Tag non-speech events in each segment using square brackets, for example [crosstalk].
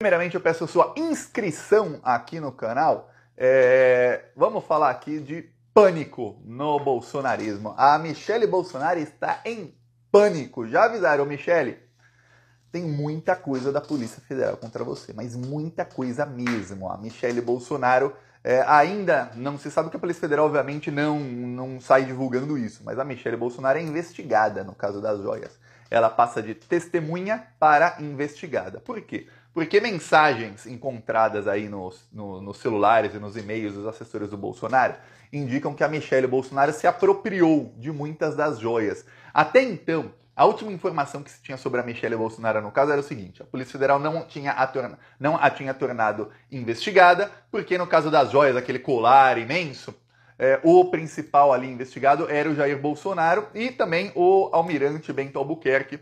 Primeiramente, eu peço sua inscrição aqui no canal. É... Vamos falar aqui de pânico no bolsonarismo. A Michele Bolsonaro está em pânico. Já avisaram, Michele? Tem muita coisa da Polícia Federal contra você, mas muita coisa mesmo. A Michele Bolsonaro é, ainda não se sabe que a Polícia Federal, obviamente, não, não sai divulgando isso, mas a Michelle Bolsonaro é investigada no caso das joias. Ela passa de testemunha para investigada. Por quê? Porque mensagens encontradas aí nos, no, nos celulares e nos e-mails dos assessores do Bolsonaro indicam que a Michelle Bolsonaro se apropriou de muitas das joias. Até então, a última informação que se tinha sobre a Michelle Bolsonaro no caso era o seguinte: a Polícia Federal não, tinha a, torna, não a tinha tornado investigada, porque no caso das joias, aquele colar imenso, é, o principal ali investigado era o Jair Bolsonaro e também o almirante Bento Albuquerque,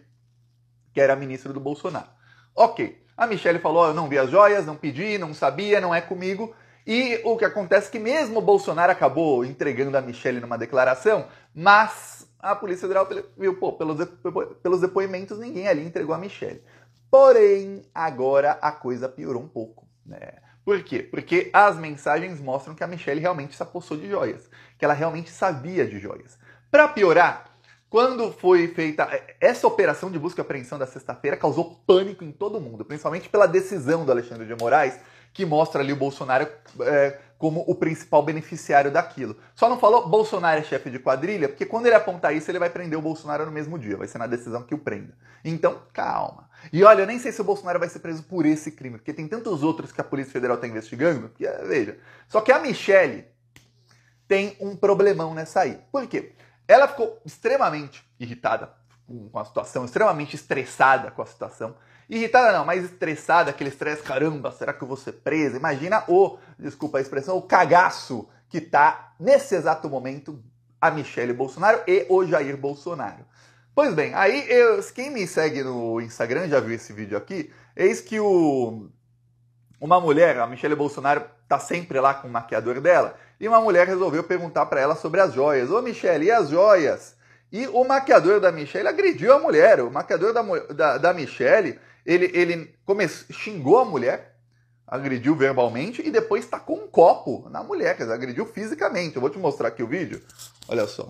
que era ministro do Bolsonaro. Ok. A Michelle falou: oh, eu não vi as joias, não pedi, não sabia, não é comigo. E o que acontece é que mesmo o Bolsonaro acabou entregando a Michelle numa declaração, mas a Polícia Federal viu, pô, pelos, depo pelos depoimentos ninguém ali entregou a Michelle. Porém, agora a coisa piorou um pouco, né? Por quê? Porque as mensagens mostram que a Michelle realmente se apossou de joias, que ela realmente sabia de joias. Para piorar, quando foi feita é, essa operação de busca e apreensão da sexta-feira, causou pânico em todo mundo, principalmente pela decisão do Alexandre de Moraes, que mostra ali o Bolsonaro é, como o principal beneficiário daquilo. Só não falou Bolsonaro é chefe de quadrilha, porque quando ele apontar isso, ele vai prender o Bolsonaro no mesmo dia, vai ser na decisão que o prenda. Então, calma. E olha, eu nem sei se o Bolsonaro vai ser preso por esse crime, porque tem tantos outros que a Polícia Federal está investigando, que, veja. Só que a Michelle tem um problemão nessa aí. Por quê? Ela ficou extremamente irritada com a situação, extremamente estressada com a situação. Irritada não, mas estressada, aquele estresse, caramba, será que eu vou ser presa? Imagina o, desculpa a expressão, o cagaço que tá nesse exato momento a michelle Bolsonaro e o Jair Bolsonaro. Pois bem, aí eu, quem me segue no Instagram já viu esse vídeo aqui, eis que o uma mulher, a Michelle Bolsonaro tá sempre lá com o maquiador dela, e uma mulher resolveu perguntar para ela sobre as joias. Ô Michelle, e as joias? E o maquiador da Michelle agrediu a mulher. O maquiador da, da, da Michelle, ele, ele come, xingou a mulher, agrediu verbalmente e depois tacou um copo na mulher, quer dizer, agrediu fisicamente. Eu vou te mostrar aqui o vídeo. Olha só.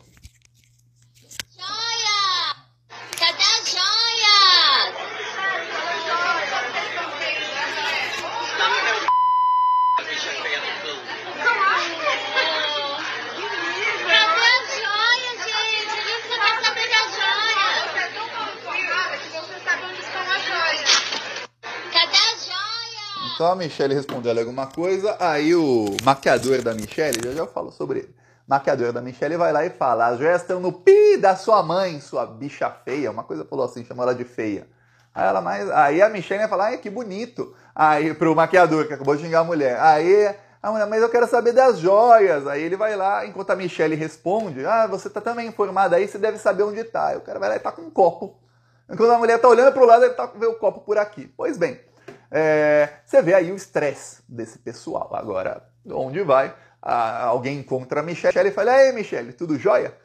Então a Michelle respondeu alguma coisa, aí o maquiador da Michelle, já já falo sobre ele. maquiador da Michelle vai lá e fala: as joias estão no pi da sua mãe, sua bicha feia. Uma coisa falou assim, chamou ela de feia. Aí ela mais. Aí a Michelle vai falar, ai, que bonito. Aí pro maquiador, que acabou de xingar a mulher. Aí a mulher, mas eu quero saber das joias. Aí ele vai lá, enquanto a Michelle responde, ah, você tá também informada aí, você deve saber onde tá. Aí o cara vai lá e tá com um copo. Enquanto a mulher tá olhando pro lado, ele tá com o copo por aqui. Pois bem. É, você vê aí o estresse desse pessoal. Agora, onde vai? Ah, alguém encontra a Michelle e fala: Ei, Michelle, tudo jóia?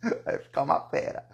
[laughs] Vai ficar uma pera.